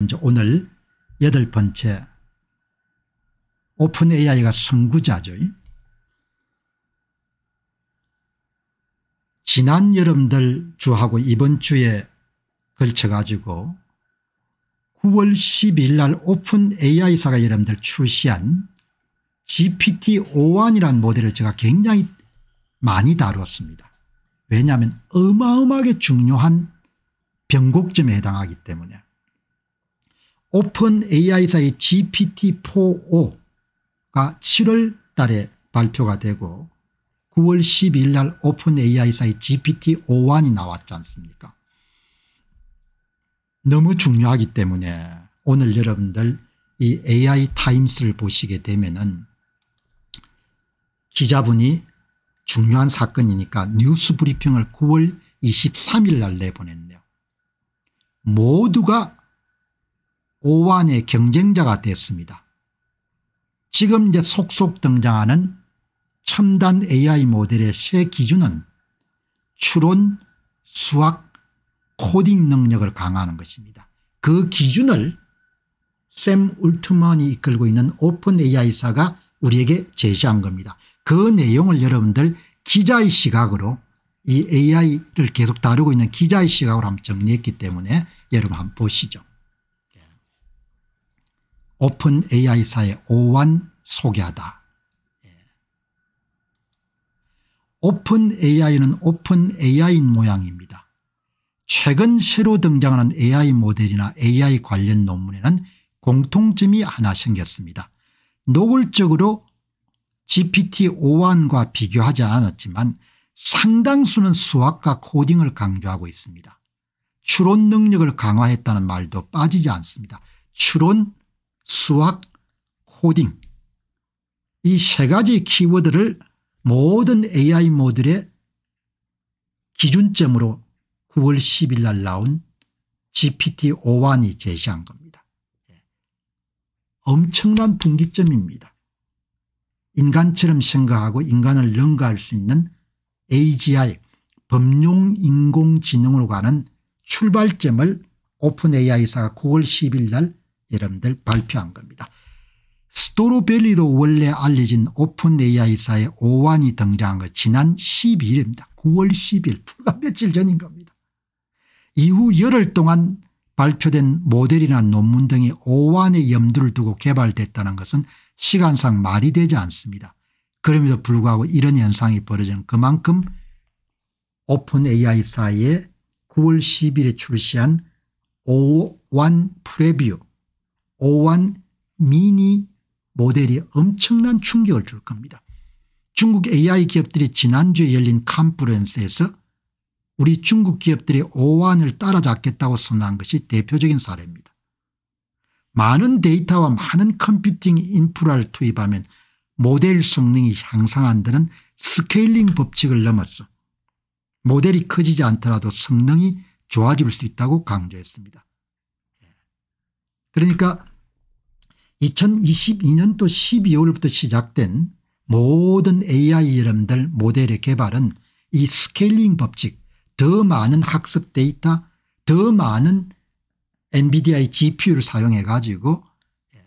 먼저 오늘 여덟 번째 오픈 AI가 선구자죠. 지난 여름들 주하고 이번 주에 걸쳐 가지고 9월 12일 날 오픈 AI사가 여러분들 출시한 GPT-51이라는 모델을 제가 굉장히 많이 다루었습니다. 왜냐하면 어마어마하게 중요한 변곡점에 해당하기 때문에 오픈 AI사의 GPT-4O가 7월 달에 발표가 되고 9월 12일 날 오픈 AI사의 GPT-51이 나왔지 않습니까 너무 중요하기 때문에 오늘 여러분들 이 AI 타임스를 보시게 되면 은 기자분이 중요한 사건이니까 뉴스 브리핑을 9월 23일 날 내보냈네요. 모두가 오완의 경쟁자가 됐습니다. 지금 이제 속속 등장하는 첨단 AI 모델의 새 기준은 추론, 수학, 코딩 능력을 강화하는 것입니다. 그 기준을 샘 울트먼이 이끌고 있는 오픈 AI사가 우리에게 제시한 겁니다. 그 내용을 여러분들 기자의 시각으로 이 AI를 계속 다루고 있는 기자의 시각으로 한번 정리했기 때문에 여러분 한번 보시죠. 오픈 AI사의 오완 소개하다. 예. 오픈 AI는 오픈 AI인 모양입니다. 최근 새로 등장하는 AI 모델이나 AI 관련 논문에는 공통점이 하나 생겼습니다. 노골적으로 g p t 5 1과 비교하지 않았지만 상당수는 수학과 코딩을 강조하고 있습니다. 추론 능력을 강화했다는 말도 빠지지 않습니다. 추론 수학, 코딩 이 세 가지 키워드를 모든 AI 모델의 기준점으로 9월 10일 날 나온 GPT-51이 제시한 겁니다. 예. 엄청난 분기점입니다. 인간처럼 생각하고 인간을 능가할 수 있는 AGI 범용 인공지능으로 가는 출발점을 오픈 AI사가 9월 10일 날 여러분들 발표한 겁니다. 스토로벨리로 원래 알려진 오픈 AI사의 오완이 등장한 것 지난 12일입니다. 9월 10일 불과 며칠 전인 겁니다. 이후 열흘 동안 발표된 모델이나 논문 등이 오완의 염두를 두고 개발됐다는 것은 시간상 말이 되지 않습니다. 그럼에도 불구하고 이런 현상이 벌어지 그만큼 오픈 AI사의 9월 10일에 출시한 오완 프레뷰 오완 미니 모델이 엄청난 충격을 줄 겁니다. 중국 AI 기업들이 지난주에 열린 컨퍼런스에서 우리 중국 기업들이 오완을 따라잡겠다고 선언한 것이 대표적인 사례입니다. 많은 데이터와 많은 컴퓨팅 인프라를 투입하면 모델 성능이 향상한다는 스케일링 법칙을 넘어서 모델이 커지지 않더라도 성능이 좋아질 수 있다고 강조했습니다. 예. 그러니까 2022년도 12월부터 시작된 모든 AI 이름들 모델의 개발은 이 스케일링 법칙 더 많은 학습 데이터 더 많은 NVIDIA GPU를 사용해 가지고 예,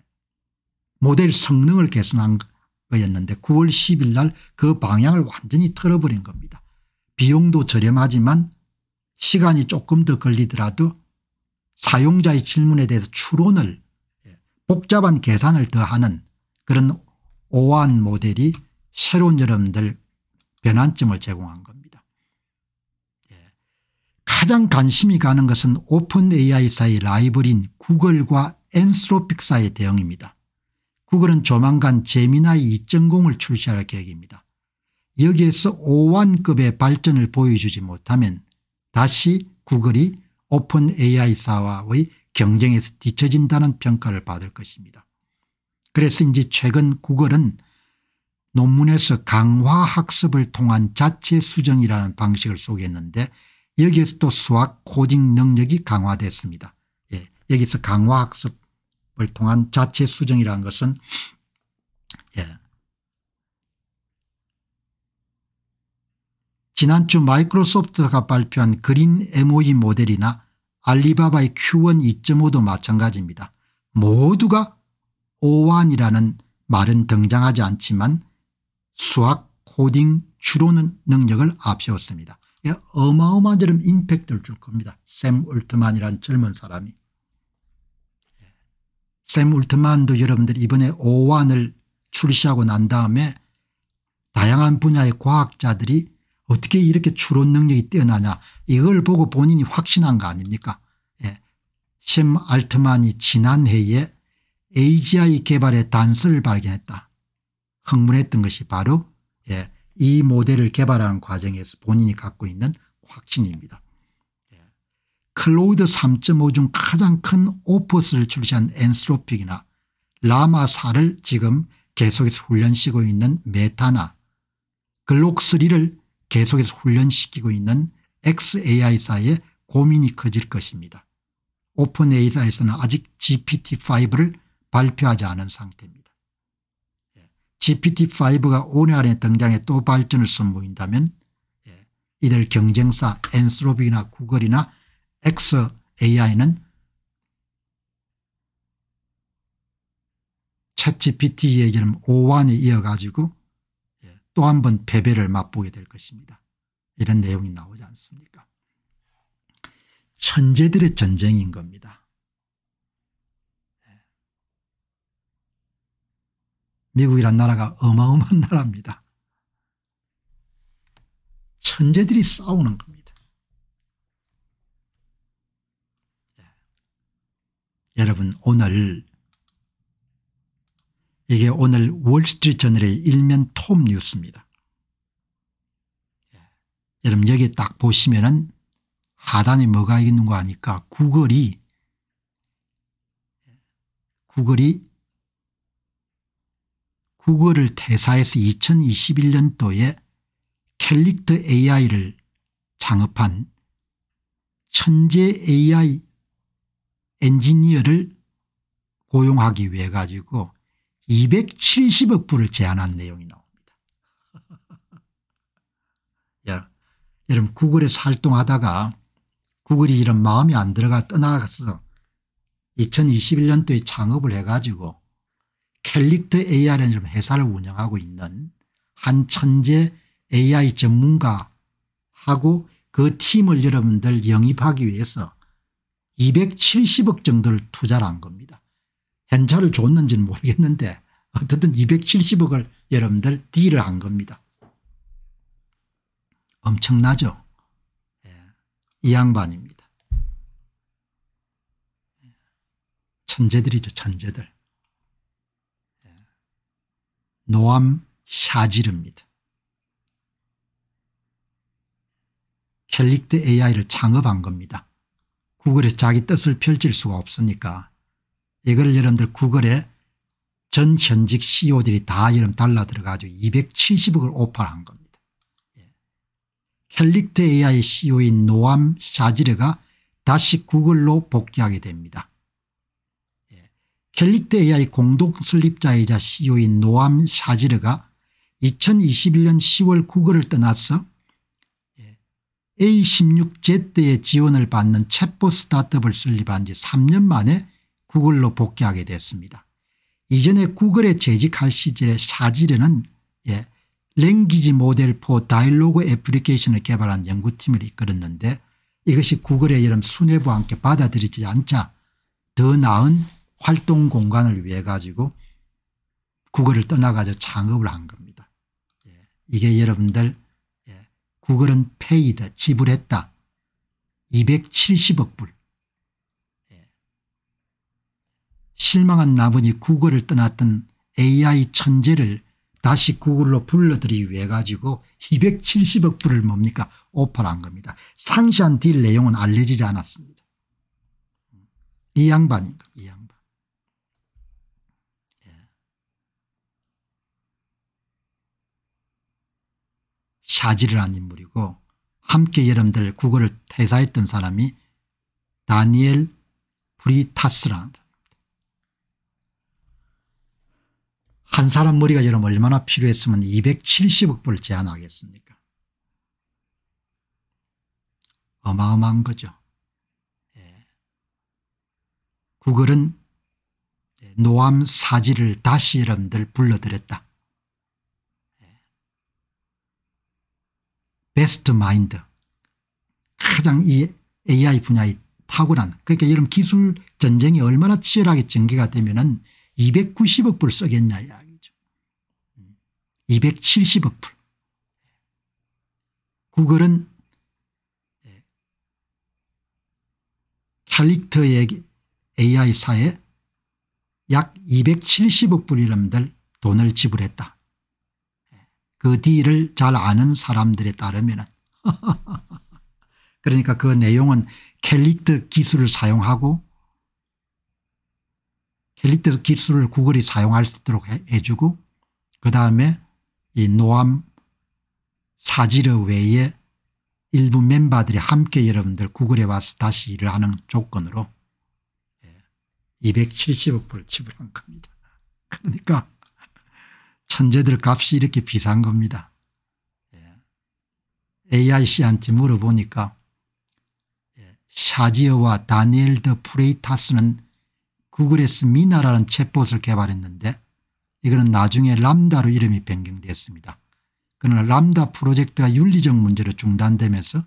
모델 성능을 개선한 거였는데 9월 10일 날 그 방향을 완전히 틀어버린 겁니다. 비용도 저렴하지만 시간이 조금 더 걸리더라도 사용자의 질문에 대해서 추론을 복잡한 계산을 더하는 그런 오한 모델이 새로운 여러분들 변환점을 제공한 겁니다. 예. 가장 관심이 가는 것은 오픈 AI사의 라이벌인 구글과 엔스로픽사의 대응입니다. 구글은 조만간 제미나이 2.0을 출시할 계획입니다. 여기에서 5완급의 발전을 보여주지 못하면 다시 구글이 오픈 AI사와의 경쟁에서 뒤처진다는 평가를 받을 것입니다. 그래서인지 최근 구글은 논문에서 강화학습을 통한 자체 수정이라는 방식을 소개했는데 여기에서 또 수학 코딩 능력이 강화됐습니다. 예, 여기서 강화학습을 통한 자체 수정이라는 것은 예, 지난주 마이크로소프트가 발표한 그린 MOE 모델이나 알리바바의 Q1 2.5도 마찬가지입니다. 모두가 오완이라는 말은 등장하지 않지만 수학, 코딩, 추론 능력을 앞세웠습니다. 예, 어마어마한 임팩트를 줄 겁니다. 샘 울트만이란 젊은 사람이. 예. 샘 울트만도 여러분들 이번에 오완을 출시하고 난 다음에 다양한 분야의 과학자들이 어떻게 이렇게 추론 능력이 뛰어나냐 이걸 보고 본인이 확신한 거 아닙니까 예. 샘 알트만이 지난해에 AGI 개발의 단서를 발견했다. 흥분했던 것이 바로 예. 이 모델을 개발하는 과정에서 본인이 갖고 있는 확신입니다. 예. 클로우드 3.5 중 가장 큰 오퍼스를 출시한 엔스로픽이나 라마4를 지금 계속해서 훈련시고 있는 메타나 글록3를 계속해서 훈련시키고 있는 XAI사의 고민이 커질 것입니다. 오픈 AI사에서는 아직 GPT-5를 발표하지 않은 상태입니다. 예. GPT-5가 올해 안에 등장해 또 발전을 선보인다면 예. 이들 경쟁사 엔스로비나 구글이나 XAI는 챗GPT 얘기는 오완에 이어가지고 또한번 패배를 맛보게 될 것입니다. 이런 내용이 나오지 않습니까? 천재들의 전쟁인 겁니다. 예. 미국이란 나라가 어마어마한 나라입니다. 천재들이 싸우는 겁니다. 예. 여러분 오늘 이게 오늘 월스트리트저널의 일면 톱 뉴스입니다. 예. 여러분 여기 딱 보시면 은 하단에 뭐가 있는 거 아니까 구글이 구글이 구글을 퇴사해서 2021년도에 캘릭트 AI를 창업한 천재 AI 엔지니어를 고용하기 위해 가지고 270억 불을 제안한 내용이 나옵니다. 여러분 구글에서 활동하다가 구글이 이런 마음이 안 들어가 떠나서 2021년도에 창업을 해가지고 캘릭터 AI라는 회사를 운영하고 있는 한 천재 AI 전문가하고 그 팀을 여러분들 영입하기 위해서 270억 정도를 투자를 한 겁니다. 현찰을 줬는지는 모르겠는데 어쨌든 270억을 여러분들 딜을 한 겁니다. 엄청나죠. 예. 이 양반입니다. 예, 천재들이죠 천재들. 예. 노암 샤지르입니다. 캘릭드 AI를 창업한 겁니다. 구글에서 자기 뜻을 펼칠 수가 없으니까 이걸 여러분들 구글에 전 현직 CEO들이 다 여러분 달라 들어가지고 270억을 오퍼한 겁니다. 예. 캘릭트 AI CEO인 노암 샤지르가 다시 구글로 복귀하게 됩니다. 예. 캘릭트 AI 공동 설립자이자 CEO인 노암 샤지르가 2021년 10월 구글을 떠나서 예. A16Z 의 지원을 받는 챗봇 스타트업을 설립한 지 3년 만에 구글로 복귀하게 됐습니다. 이전에 구글에 재직할 시절에 사지르는 예, 랭귀지 모델 포 다일로그 애플리케이션을 개발한 연구팀을 이끌었는데 이것이 구글의 이런 수뇌부와 함께 받아들이지 않자 더 나은 활동 공간을 위해 가지고 구글을 떠나가서 창업을 한 겁니다. 예, 이게 여러분들 예, 구글은 페이드 지불했다. 270억 불 실망한 나머지 구글을 떠났던 AI 천재를 다시 구글로 불러들이 위해 가지고 270억 불을 뭡니까 오퍼를 한 겁니다. 상시한 딜 내용은 알려지지 않았습니다. 이 양반인 니이 양반. 예. 샤지를한 인물이고 함께 여러분들 구글을 퇴사했던 사람이 다니엘 브리타스라는 한 사람 머리가 여러분 얼마나 필요했으면 270억 불 제안하겠습니까 어마어마한 거죠. 예. 구글은 노암 사지를 다시 여러분들 불러드렸다. 예. 베스트 마인드 가장 이 AI 분야의 탁월한 그러니까 여러분 기술 전쟁이 얼마나 치열하게 전개가 되면 은 290억 불 쓰겠냐 270억 불. 구글은 예, 캘릭터의 AI사에 약 270억 불이름들 돈을 지불했다. 예, 그 뒤를 잘 아는 사람들에 따르면 그러니까 그 내용은 캘릭터 기술을 사용하고 캘릭터 기술을 구글이 사용할 수 있도록 해주고 그 다음에 이 노암 사지르 외에 일부 멤버들이 함께 여러분들 구글에 와서 다시 일을 하는 조건으로 270억 예, 불을 지불한 겁니다. 그러니까 천재들 값이 이렇게 비싼 겁니다. AIC한테 예. 물어보니까 샤지어와 예, 다니엘 더 프레이타스는 구글에서 미나라는 챗봇을 개발했는데 이거는 나중에 람다로 이름이 변경되었습니다. 그러나 람다 프로젝트가 윤리적 문제로 중단되면서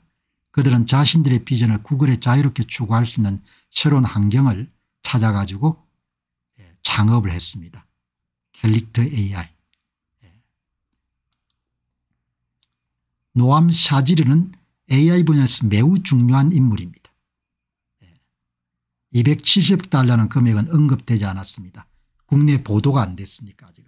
그들은 자신들의 비전을 구글에 자유롭게 추구할 수 있는 새로운 환경을 찾아가지고 예, 창업을 했습니다. 캘릭터 AI. 예. 노암 샤지르는 AI 분야에서 매우 중요한 인물입니다. 270달러는 예. 금액은 언급되지 않았습니다. 국내 보도가 안 됐으니까 아직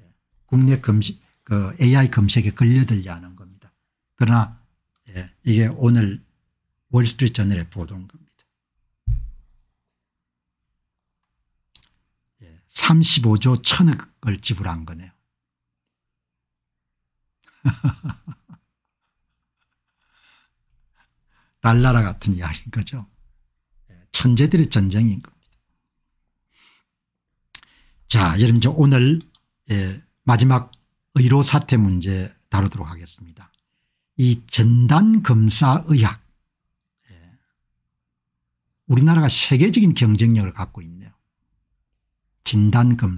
예. 국내 검색 그 AI 검색에 걸려들려 하는 겁니다. 그러나 예, 이게 오늘 월스트리트 저널의 보도인 겁니다. 예, 35조 천억을 지불한 거네요. 달나라 같은 이야기인 거죠. 예, 천재들의 전쟁인 겁니다. 자 여러분 저 오늘 예, 마지막 의료 사태 문제 다루도록 하겠습니다. 이 전단검사의학 예, 우리나라가 세계적인 경쟁력을 갖고 있네요. 진단검 사